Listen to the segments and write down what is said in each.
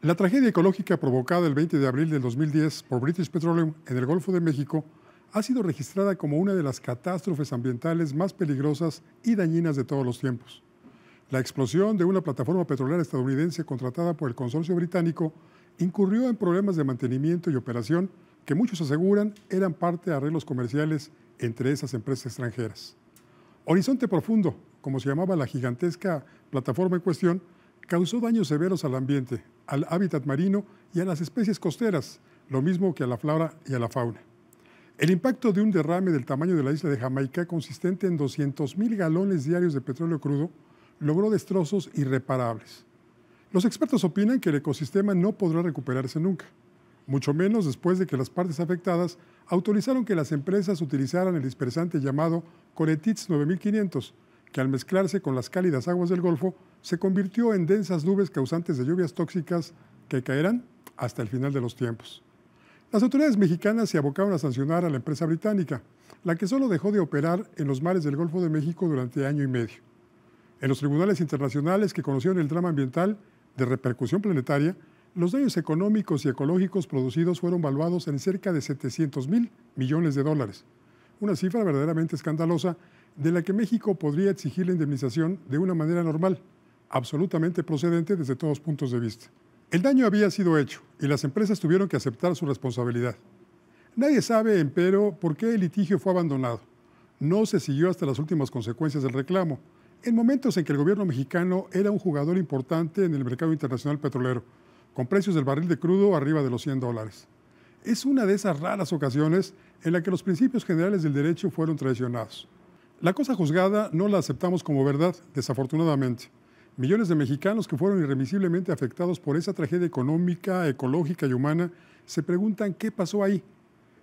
La tragedia ecológica provocada el 20 de abril del 2010 por British Petroleum en el Golfo de México ha sido registrada como una de las catástrofes ambientales más peligrosas y dañinas de todos los tiempos. La explosión de una plataforma petrolera estadounidense contratada por el consorcio británico incurrió en problemas de mantenimiento y operación que muchos aseguran eran parte de arreglos comerciales entre esas empresas extranjeras. Horizonte Profundo, como se llamaba la gigantesca plataforma en cuestión, causó daños severos al ambiente, al hábitat marino y a las especies costeras, lo mismo que a la flora y a la fauna. El impacto de un derrame del tamaño de la isla de Jamaica, consistente en 200.000 galones diarios de petróleo crudo, logró destrozos irreparables. Los expertos opinan que el ecosistema no podrá recuperarse nunca, mucho menos después de que las partes afectadas autorizaron que las empresas utilizaran el dispersante llamado Coretitz 9500, que al mezclarse con las cálidas aguas del Golfo se convirtió en densas nubes causantes de lluvias tóxicas que caerán hasta el final de los tiempos. Las autoridades mexicanas se abocaron a sancionar a la empresa británica, la que solo dejó de operar en los mares del Golfo de México durante año y medio. En los tribunales internacionales que conocieron el drama ambiental de repercusión planetaria, los daños económicos y ecológicos producidos fueron valuados en cerca de 700 mil millones de dólares, una cifra verdaderamente escandalosa de la que México podría exigir la indemnización de una manera normal, absolutamente procedente desde todos puntos de vista. El daño había sido hecho y las empresas tuvieron que aceptar su responsabilidad. Nadie sabe, empero, por qué el litigio fue abandonado. No se siguió hasta las últimas consecuencias del reclamo, en momentos en que el gobierno mexicano era un jugador importante en el mercado internacional petrolero, con precios del barril de crudo arriba de los 100 dólares es una de esas raras ocasiones en la que los principios generales del derecho fueron traicionados. La cosa juzgada no la aceptamos como verdad, desafortunadamente. Millones de mexicanos que fueron irremisiblemente afectados por esa tragedia económica, ecológica y humana se preguntan qué pasó ahí.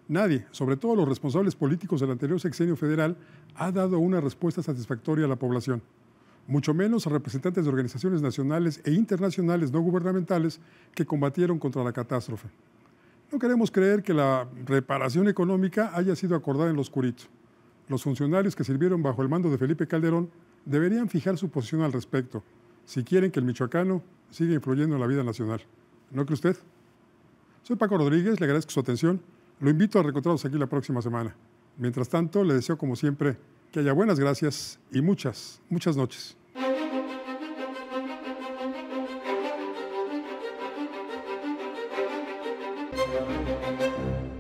Nadie, sobre todo los responsables políticos del anterior sexenio federal, ha dado una respuesta satisfactoria a la población. Mucho menos a representantes de organizaciones nacionales e internacionales no gubernamentales que combatieron contra la catástrofe. No queremos creer que la reparación económica haya sido acordada en lo oscurito. Los funcionarios que sirvieron bajo el mando de Felipe Calderón deberían fijar su posición al respecto, si quieren que el michoacano siga influyendo en la vida nacional. ¿No cree usted? Soy Paco Rodríguez, le agradezco su atención. Lo invito a reencontrarnos aquí la próxima semana. Mientras tanto, le deseo como siempre que haya buenas gracias y muchas, muchas noches. Música